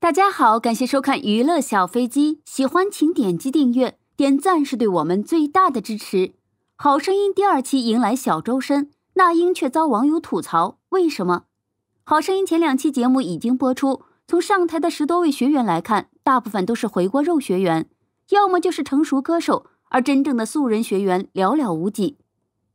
大家好，感谢收看《娱乐小飞机》，喜欢请点击订阅、点赞，是对我们最大的支持。《好声音》第二期迎来小周深，那英却遭网友吐槽，为什么？《好声音》前两期节目已经播出，从上台的十多位学员来看，大部分都是回锅肉学员，要么就是成熟歌手。而真正的素人学员寥寥无几，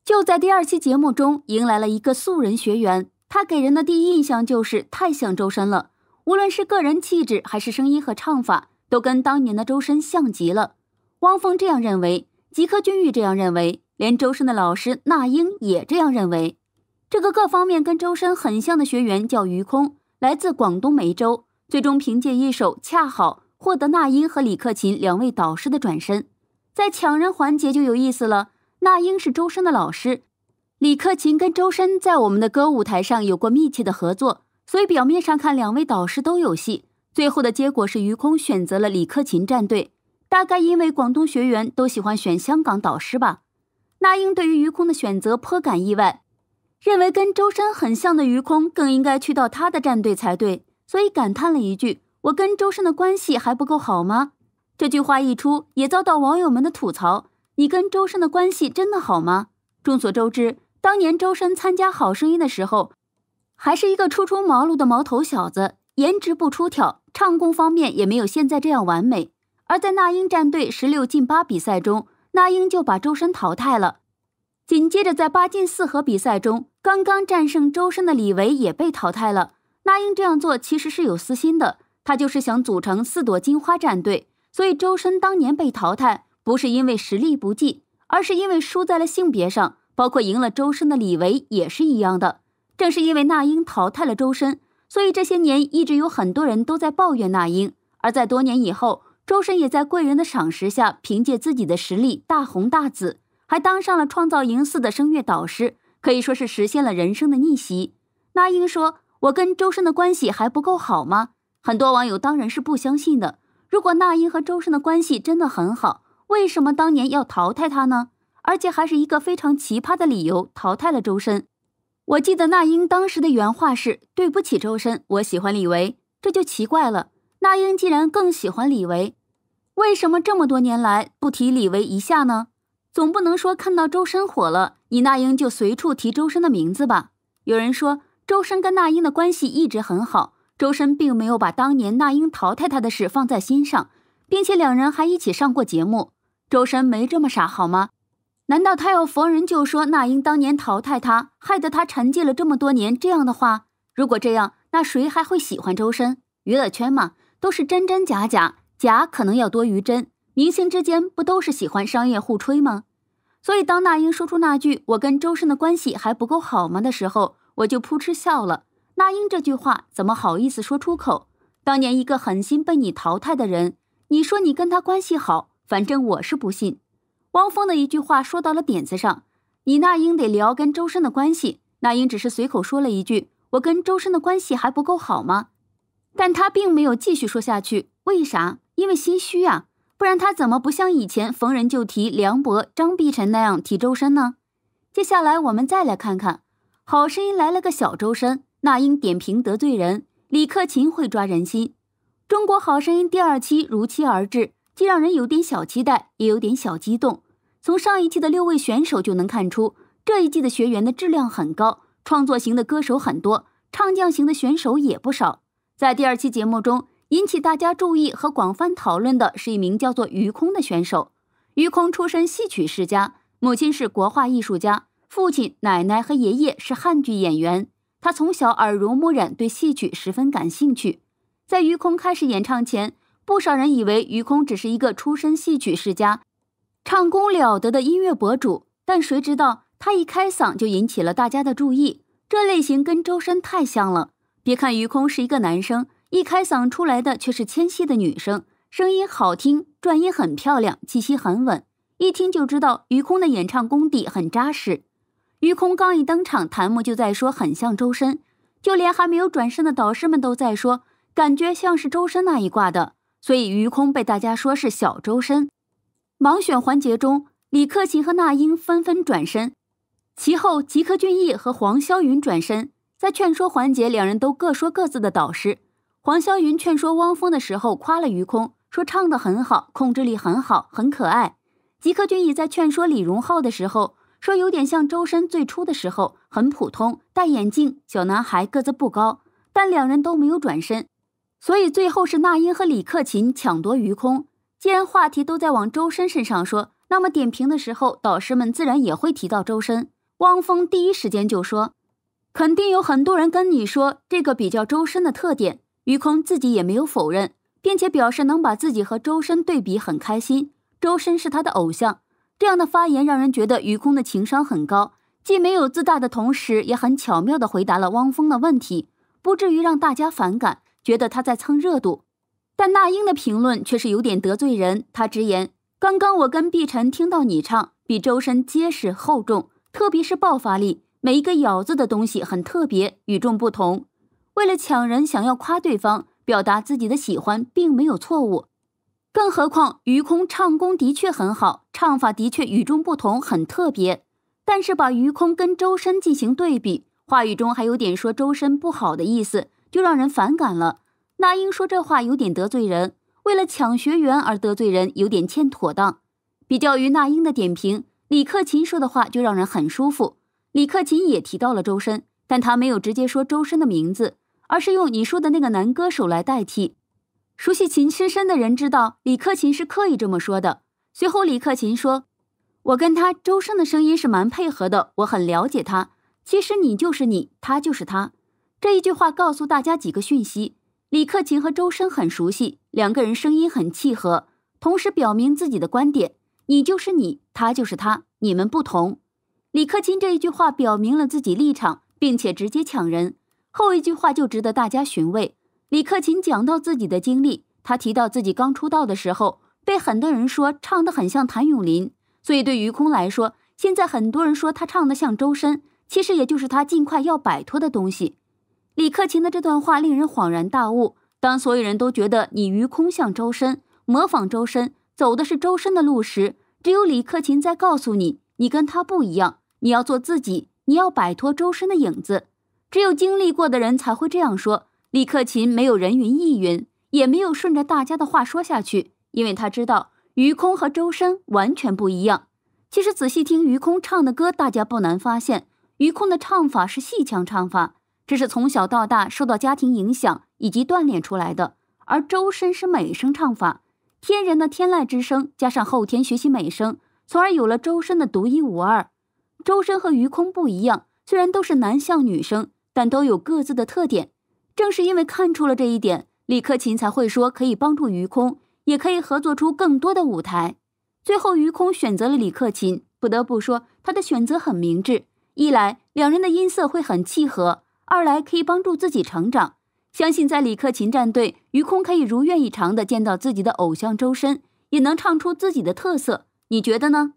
就在第二期节目中迎来了一个素人学员。他给人的第一印象就是太像周深了，无论是个人气质还是声音和唱法，都跟当年的周深像极了。汪峰这样认为，吉克隽逸这样认为，连周深的老师那英也这样认为。这个各方面跟周深很像的学员叫于空，来自广东梅州，最终凭借一首《恰好》获得那英和李克勤两位导师的转身。在抢人环节就有意思了。那英是周深的老师，李克勤跟周深在我们的歌舞台上有过密切的合作，所以表面上看两位导师都有戏。最后的结果是于空选择了李克勤战队，大概因为广东学员都喜欢选香港导师吧。那英对于于空的选择颇感意外，认为跟周深很像的于空更应该去到他的战队才对，所以感叹了一句：“我跟周深的关系还不够好吗？”这句话一出，也遭到网友们的吐槽：“你跟周深的关系真的好吗？”众所周知，当年周深参加《好声音》的时候，还是一个初出茅庐的毛头小子，颜值不出挑，唱功方面也没有现在这样完美。而在那英战队十六进八比赛中，那英就把周深淘汰了；紧接着在八进四和比赛中，刚刚战胜周深的李维也被淘汰了。那英这样做其实是有私心的，他就是想组成四朵金花战队。所以周深当年被淘汰，不是因为实力不济，而是因为输在了性别上。包括赢了周深的李维也是一样的。正是因为那英淘汰了周深，所以这些年一直有很多人都在抱怨那英。而在多年以后，周深也在贵人的赏识下，凭借自己的实力大红大紫，还当上了《创造营四》的声乐导师，可以说是实现了人生的逆袭。那英说：“我跟周深的关系还不够好吗？”很多网友当然是不相信的。如果那英和周深的关系真的很好，为什么当年要淘汰他呢？而且还是一个非常奇葩的理由淘汰了周深。我记得那英当时的原话是：“对不起，周深，我喜欢李维。”这就奇怪了。那英既然更喜欢李维，为什么这么多年来不提李维一下呢？总不能说看到周深火了，你那英就随处提周深的名字吧？有人说，周深跟那英的关系一直很好。周深并没有把当年那英淘汰他的事放在心上，并且两人还一起上过节目。周深没这么傻好吗？难道他要逢人就说那英当年淘汰他，害得他沉寂了这么多年这样的话？如果这样，那谁还会喜欢周深？娱乐圈嘛，都是真真假假，假可能要多于真。明星之间不都是喜欢商业互吹吗？所以，当那英说出那句“我跟周深的关系还不够好吗”的时候，我就扑哧笑了。那英这句话怎么好意思说出口？当年一个狠心被你淘汰的人，你说你跟他关系好，反正我是不信。汪峰的一句话说到了点子上，你那英得聊跟周深的关系。那英只是随口说了一句：“我跟周深的关系还不够好吗？”但他并没有继续说下去，为啥？因为心虚啊！不然他怎么不像以前逢人就提梁博、张碧晨那样提周深呢？接下来我们再来看看，《好声音》来了个小周深。那英点评得罪人，李克勤会抓人心，《中国好声音》第二期如期而至，既让人有点小期待，也有点小激动。从上一期的六位选手就能看出，这一季的学员的质量很高，创作型的歌手很多，唱将型的选手也不少。在第二期节目中，引起大家注意和广泛讨论的是一名叫做于空的选手。于空出身戏曲世家，母亲是国画艺术家，父亲、奶奶和爷爷是汉剧演员。他从小耳濡目染，对戏曲十分感兴趣。在于空开始演唱前，不少人以为于空只是一个出身戏曲世家、唱功了得的音乐博主。但谁知道他一开嗓就引起了大家的注意，这类型跟周深太像了。别看于空是一个男生，一开嗓出来的却是纤细的女生，声音好听，转音很漂亮，气息很稳，一听就知道于空的演唱功底很扎实。于空刚一登场，檀木就在说很像周深，就连还没有转身的导师们都在说，感觉像是周深那一挂的，所以于空被大家说是小周深。盲选环节中，李克勤和那英纷纷转身，其后吉克隽逸和黄霄云转身。在劝说环节，两人都各说各自的导师。黄霄云劝说汪峰的时候，夸了于空，说唱的很好，控制力很好，很可爱。吉克隽逸在劝说李荣浩的时候。说有点像周深，最初的时候很普通，戴眼镜，小男孩，个子不高。但两人都没有转身，所以最后是那英和李克勤抢夺余空。既然话题都在往周深身上说，那么点评的时候，导师们自然也会提到周深。汪峰第一时间就说，肯定有很多人跟你说这个比较周深的特点。余空自己也没有否认，并且表示能把自己和周深对比很开心，周深是他的偶像。这样的发言让人觉得于空的情商很高，既没有自大的同时，也很巧妙地回答了汪峰的问题，不至于让大家反感，觉得他在蹭热度。但那英的评论却是有点得罪人，她直言：“刚刚我跟碧晨听到你唱，比周深结实厚重，特别是爆发力，每一个咬字的东西很特别，与众不同。为了抢人，想要夸对方，表达自己的喜欢，并没有错误。”更何况，于空唱功的确很好，唱法的确与众不同，很特别。但是把于空跟周深进行对比，话语中还有点说周深不好的意思，就让人反感了。那英说这话有点得罪人，为了抢学员而得罪人，有点欠妥当。比较于那英的点评，李克勤说的话就让人很舒服。李克勤也提到了周深，但他没有直接说周深的名字，而是用你说的那个男歌手来代替。熟悉秦深深的人知道，李克勤是刻意这么说的。随后，李克勤说：“我跟他周深的声音是蛮配合的，我很了解他。其实你就是你，他就是他。”这一句话告诉大家几个讯息：李克勤和周深很熟悉，两个人声音很契合，同时表明自己的观点：“你就是你，他就是他，你们不同。”李克勤这一句话表明了自己立场，并且直接抢人。后一句话就值得大家寻味。李克勤讲到自己的经历，他提到自己刚出道的时候被很多人说唱得很像谭咏麟，所以对于空来说，现在很多人说他唱得像周深，其实也就是他尽快要摆脱的东西。李克勤的这段话令人恍然大悟：当所有人都觉得你于空像周深、模仿周深、走的是周深的路时，只有李克勤在告诉你，你跟他不一样，你要做自己，你要摆脱周深的影子。只有经历过的人才会这样说。李克勤没有人云亦云，也没有顺着大家的话说下去，因为他知道于空和周深完全不一样。其实仔细听于空唱的歌，大家不难发现，于空的唱法是戏腔唱法，这是从小到大受到家庭影响以及锻炼出来的；而周深是美声唱法，天然的天籁之声加上后天学习美声，从而有了周深的独一无二。周深和于空不一样，虽然都是男向女声，但都有各自的特点。正是因为看出了这一点，李克勤才会说可以帮助于空，也可以合作出更多的舞台。最后，于空选择了李克勤。不得不说，他的选择很明智。一来，两人的音色会很契合；二来，可以帮助自己成长。相信在李克勤战队，于空可以如愿以偿地见到自己的偶像周深，也能唱出自己的特色。你觉得呢？